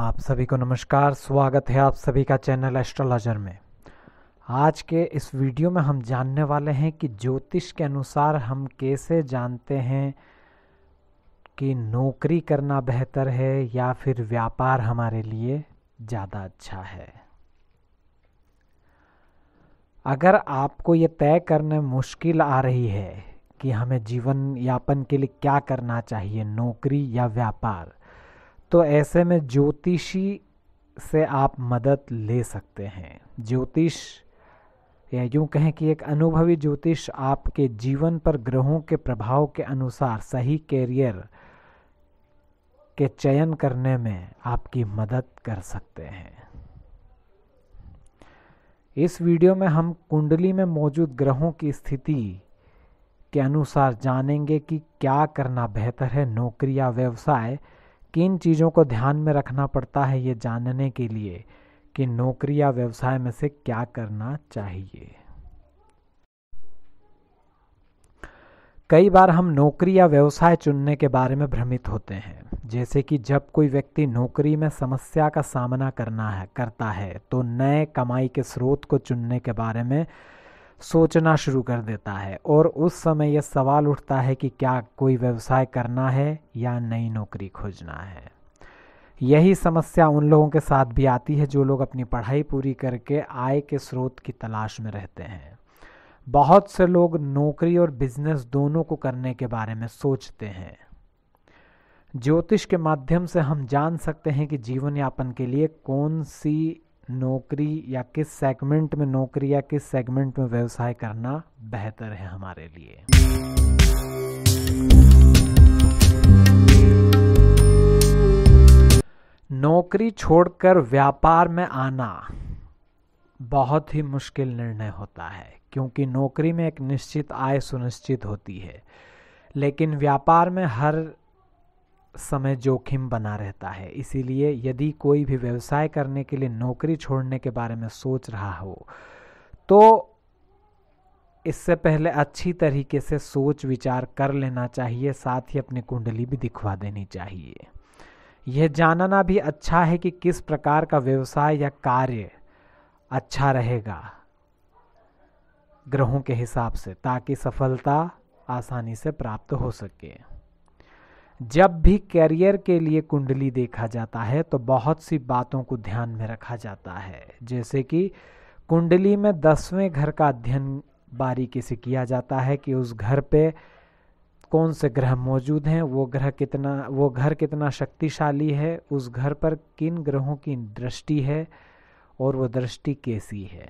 आप सभी को नमस्कार स्वागत है आप सभी का चैनल एस्ट्रोलॉजर में आज के इस वीडियो में हम जानने वाले हैं कि ज्योतिष के अनुसार हम कैसे जानते हैं कि नौकरी करना बेहतर है या फिर व्यापार हमारे लिए ज़्यादा अच्छा है अगर आपको ये तय करने मुश्किल आ रही है कि हमें जीवन यापन के लिए क्या करना चाहिए नौकरी या व्यापार तो ऐसे में ज्योतिषी से आप मदद ले सकते हैं ज्योतिष या यूं कहें कि एक अनुभवी ज्योतिष आपके जीवन पर ग्रहों के प्रभाव के अनुसार सही कैरियर के चयन करने में आपकी मदद कर सकते हैं इस वीडियो में हम कुंडली में मौजूद ग्रहों की स्थिति के अनुसार जानेंगे कि क्या करना बेहतर है नौकरी या व्यवसाय किन चीज़ों को ध्यान में रखना पड़ता है ये जानने के लिए कि नौकरी या व्यवसाय में से क्या करना चाहिए कई बार हम नौकरी या व्यवसाय चुनने के बारे में भ्रमित होते हैं जैसे कि जब कोई व्यक्ति नौकरी में समस्या का सामना करना है करता है तो नए कमाई के स्रोत को चुनने के बारे में सोचना शुरू कर देता है और उस समय यह सवाल उठता है कि क्या कोई व्यवसाय करना है या नई नौकरी खोजना है यही समस्या उन लोगों के साथ भी आती है जो लोग अपनी पढ़ाई पूरी करके आय के स्रोत की तलाश में रहते हैं बहुत से लोग नौकरी और बिजनेस दोनों को करने के बारे में सोचते हैं ज्योतिष के माध्यम से हम जान सकते हैं कि जीवन यापन के लिए कौन सी नौकरी या किस सेगमेंट में नौकरी या किस सेगमेंट में व्यवसाय करना बेहतर है हमारे लिए नौकरी छोड़कर व्यापार में आना बहुत ही मुश्किल निर्णय होता है क्योंकि नौकरी में एक निश्चित आय सुनिश्चित होती है लेकिन व्यापार में हर समय जोखिम बना रहता है इसीलिए यदि कोई भी व्यवसाय करने के लिए नौकरी छोड़ने के बारे में सोच रहा हो तो इससे पहले अच्छी तरीके से सोच विचार कर लेना चाहिए साथ ही अपनी कुंडली भी दिखवा देनी चाहिए यह जानना भी अच्छा है कि किस प्रकार का व्यवसाय या कार्य अच्छा रहेगा ग्रहों के हिसाब से ताकि सफलता आसानी से प्राप्त हो सके जब भी कैरियर के लिए कुंडली देखा जाता है तो बहुत सी बातों को ध्यान में रखा जाता है जैसे कि कुंडली में दसवें घर का अध्ययन बारीकी से किया जाता है कि उस घर पे कौन से ग्रह मौजूद हैं वो ग्रह कितना वो घर कितना शक्तिशाली है उस घर पर किन ग्रहों की दृष्टि है और वो दृष्टि कैसी है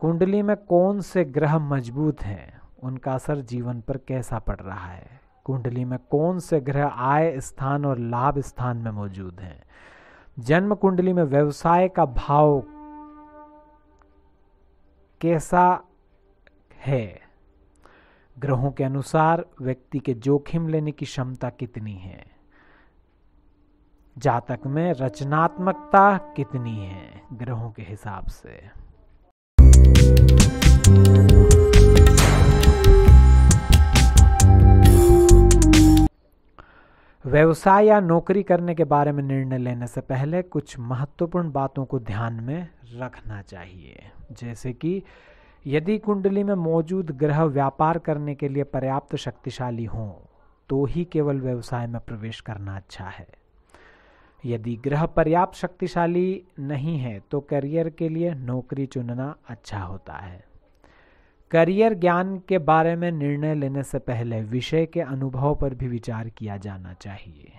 कुंडली में कौन से ग्रह मजबूत हैं उनका असर जीवन पर कैसा पड़ रहा है कुंडली में कौन से ग्रह आय स्थान और लाभ स्थान में मौजूद हैं जन्म कुंडली में व्यवसाय का भाव कैसा है ग्रहों के अनुसार व्यक्ति के जोखिम लेने की क्षमता कितनी है जातक में रचनात्मकता कितनी है ग्रहों के हिसाब से व्यवसाय या नौकरी करने के बारे में निर्णय लेने से पहले कुछ महत्वपूर्ण बातों को ध्यान में रखना चाहिए जैसे कि यदि कुंडली में मौजूद ग्रह व्यापार करने के लिए पर्याप्त शक्तिशाली हों तो ही केवल व्यवसाय में प्रवेश करना अच्छा है यदि ग्रह पर्याप्त शक्तिशाली नहीं है तो करियर के लिए नौकरी चुनना अच्छा होता है करियर ज्ञान के बारे में निर्णय लेने से पहले विषय के अनुभव पर भी विचार किया जाना चाहिए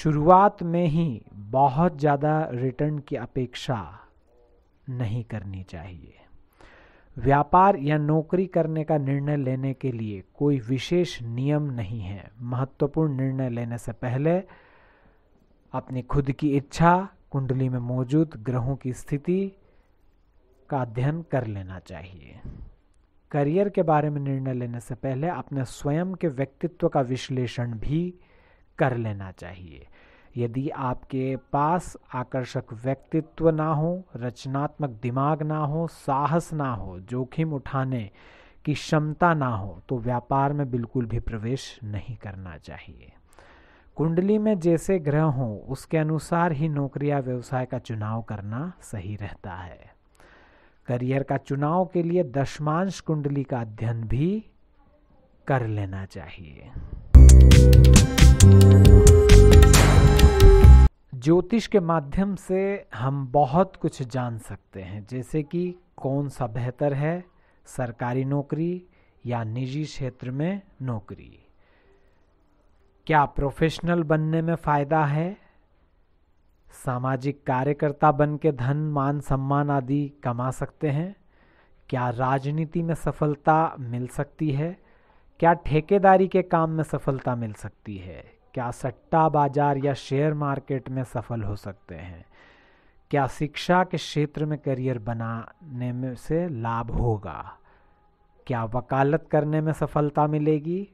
शुरुआत में ही बहुत ज़्यादा रिटर्न की अपेक्षा नहीं करनी चाहिए व्यापार या नौकरी करने का निर्णय लेने के लिए कोई विशेष नियम नहीं है महत्वपूर्ण निर्णय लेने से पहले अपनी खुद की इच्छा कुंडली में मौजूद ग्रहों की स्थिति का अध्ययन कर लेना चाहिए करियर के बारे में निर्णय लेने से पहले अपने स्वयं के व्यक्तित्व का विश्लेषण भी कर लेना चाहिए यदि आपके पास आकर्षक व्यक्तित्व ना हो रचनात्मक दिमाग ना हो साहस ना हो जोखिम उठाने की क्षमता ना हो तो व्यापार में बिल्कुल भी प्रवेश नहीं करना चाहिए कुंडली में जैसे ग्रह हो उसके अनुसार ही नौकरी या व्यवसाय का चुनाव करना सही रहता है करियर का चुनाव के लिए दशमांश कुंडली का अध्ययन भी कर लेना चाहिए ज्योतिष के माध्यम से हम बहुत कुछ जान सकते हैं जैसे कि कौन सा बेहतर है सरकारी नौकरी या निजी क्षेत्र में नौकरी क्या प्रोफेशनल बनने में फ़ायदा है सामाजिक कार्यकर्ता बन के धन मान सम्मान आदि कमा सकते हैं क्या राजनीति में सफलता मिल सकती है क्या ठेकेदारी के काम में सफलता मिल सकती है क्या सट्टा बाजार या शेयर मार्केट में सफल हो सकते हैं क्या शिक्षा के क्षेत्र में करियर बनाने में से लाभ होगा क्या वकालत करने में सफलता मिलेगी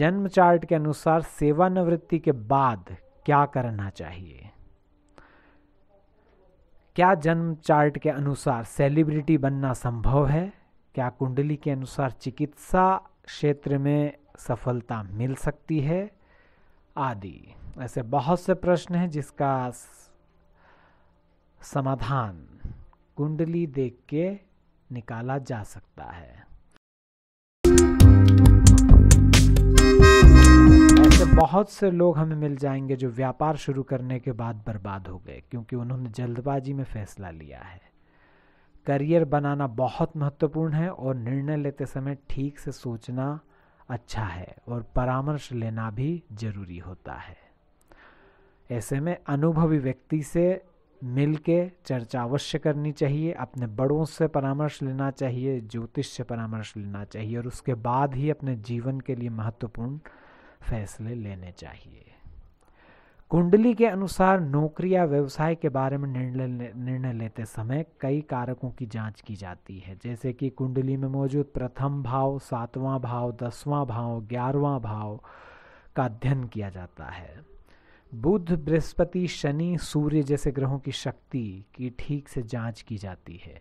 जन्म चार्ट के अनुसार सेवानिवृत्ति के बाद क्या करना चाहिए क्या जन्म चार्ट के अनुसार सेलिब्रिटी बनना संभव है क्या कुंडली के अनुसार चिकित्सा क्षेत्र में सफलता मिल सकती है आदि ऐसे बहुत से प्रश्न हैं जिसका समाधान कुंडली देख के निकाला जा सकता है ऐसे बहुत से लोग हमें मिल जाएंगे जो व्यापार शुरू करने के बाद बर्बाद हो गए क्योंकि उन्होंने जल्दबाजी में फैसला लिया है करियर बनाना बहुत महत्वपूर्ण है और निर्णय लेते समय ठीक से सोचना अच्छा है और परामर्श लेना भी जरूरी होता है ऐसे में अनुभवी व्यक्ति से मिल के चर्चा अवश्य करनी चाहिए अपने बड़ों से परामर्श लेना चाहिए ज्योतिष से परामर्श लेना चाहिए और उसके बाद ही अपने जीवन के लिए महत्वपूर्ण फैसले लेने चाहिए कुंडली के अनुसार नौकरी या व्यवसाय के बारे में निर्णय लेते समय कई कारकों की जांच की जाती है जैसे कि कुंडली में मौजूद प्रथम भाव सातवां भाव दसवां भाव ग्यारहवां भाव का अध्ययन किया जाता है बुध बृहस्पति शनि सूर्य जैसे ग्रहों की शक्ति की ठीक से जांच की जाती है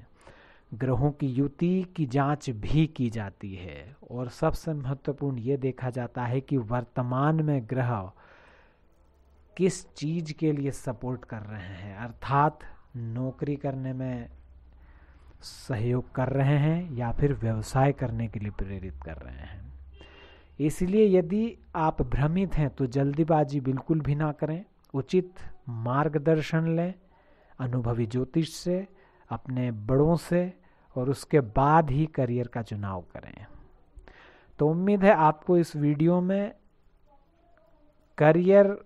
ग्रहों की युति की जांच भी की जाती है और सबसे महत्वपूर्ण ये देखा जाता है कि वर्तमान में ग्रह किस चीज़ के लिए सपोर्ट कर रहे हैं अर्थात नौकरी करने में सहयोग कर रहे हैं या फिर व्यवसाय करने के लिए प्रेरित कर रहे हैं इसलिए यदि आप भ्रमित हैं तो जल्दीबाजी बिल्कुल भी ना करें उचित मार्गदर्शन लें अनुभवी ज्योतिष से अपने बड़ों से और उसके बाद ही करियर का चुनाव करें तो उम्मीद है आपको इस वीडियो में करियर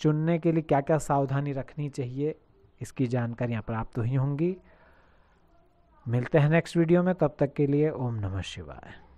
चुनने के लिए क्या क्या सावधानी रखनी चाहिए इसकी जानकारियाँ प्राप्त हुई होंगी मिलते हैं नेक्स्ट वीडियो में तब तक के लिए ओम नमः शिवाय